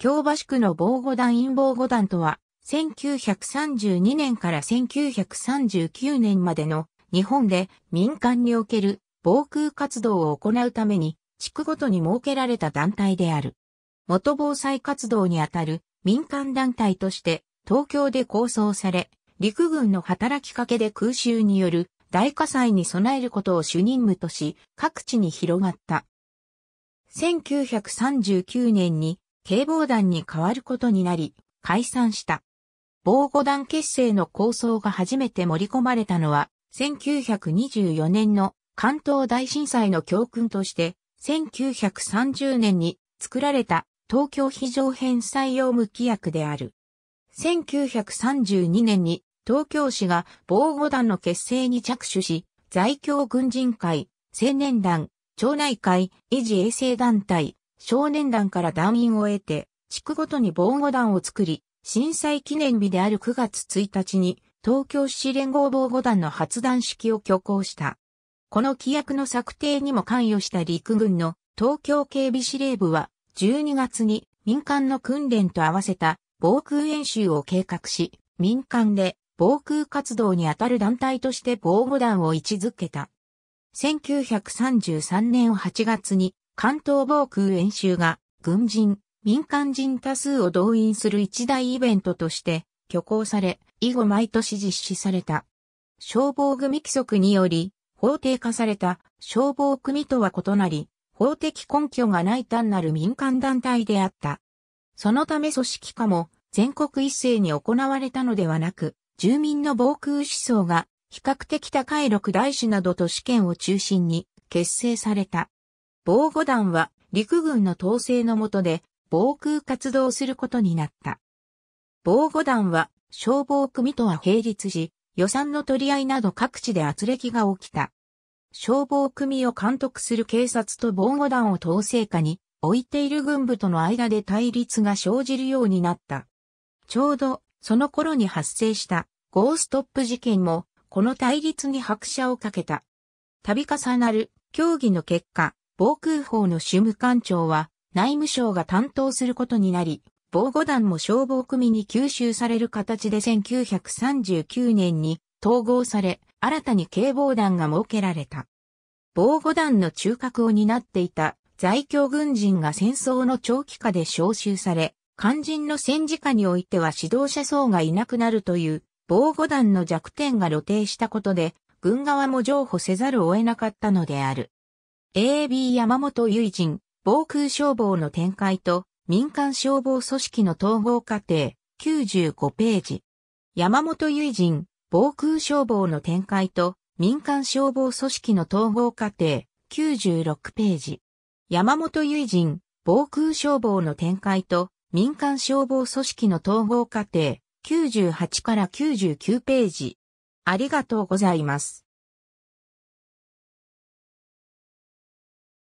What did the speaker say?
京橋区の防護団陰防護団とは、1932年から1939年までの日本で民間における防空活動を行うために地区ごとに設けられた団体である。元防災活動にあたる民間団体として東京で構想され、陸軍の働きかけで空襲による大火災に備えることを主任務とし、各地に広がった。1939年に警防団に変わることになり、解散した。防護団結成の構想が初めて盛り込まれたのは、1924年の関東大震災の教訓として、1930年に作られた東京非常返済用無規約である。1932年に東京市が防護団の結成に着手し、在京軍人会、青年団、町内会、維持衛生団体、少年団から団員を得て、地区ごとに防護団を作り、震災記念日である9月1日に、東京市連合防護団の発弾式を挙行した。この規約の策定にも関与した陸軍の東京警備司令部は、12月に民間の訓練と合わせた防空演習を計画し、民間で防空活動にあたる団体として防護団を位置づけた。1933年8月に関東防空演習が軍人、民間人多数を動員する一大イベントとして挙行され、以後毎年実施された。消防組規則により、法定化された消防組とは異なり、法的根拠がない単なる民間団体であった。そのため組織化も全国一斉に行われたのではなく、住民の防空思想が比較的高い六大市などと試験を中心に結成された。防護団は陸軍の統制の下で防空活動することになった。防護団は消防組とは並立し、予算の取り合いなど各地で圧力が起きた。消防組を監督する警察と防護団を統制下に置いている軍部との間で対立が生じるようになった。ちょうどその頃に発生したゴーストップ事件もこの対立に拍車をかけた。度重なる協議の結果、防空法の主務官庁は内務省が担当することになり、防護団も消防組に吸収される形で1939年に統合され、新たに警防団が設けられた。防護団の中核を担っていた在京軍人が戦争の長期化で召集され、肝心の戦時下においては指導者層がいなくなるという防護団の弱点が露呈したことで、軍側も譲歩せざるを得なかったのである。AB 山本友人、防空消防の展開と民間消防組織の統合過程、95ページ。山本友人、防空消防の展開と民間消防組織の統合過程、96ページ。山本友人、防空消防の展開と民間消防組織の統合過程、98から99ページ。ありがとうございます。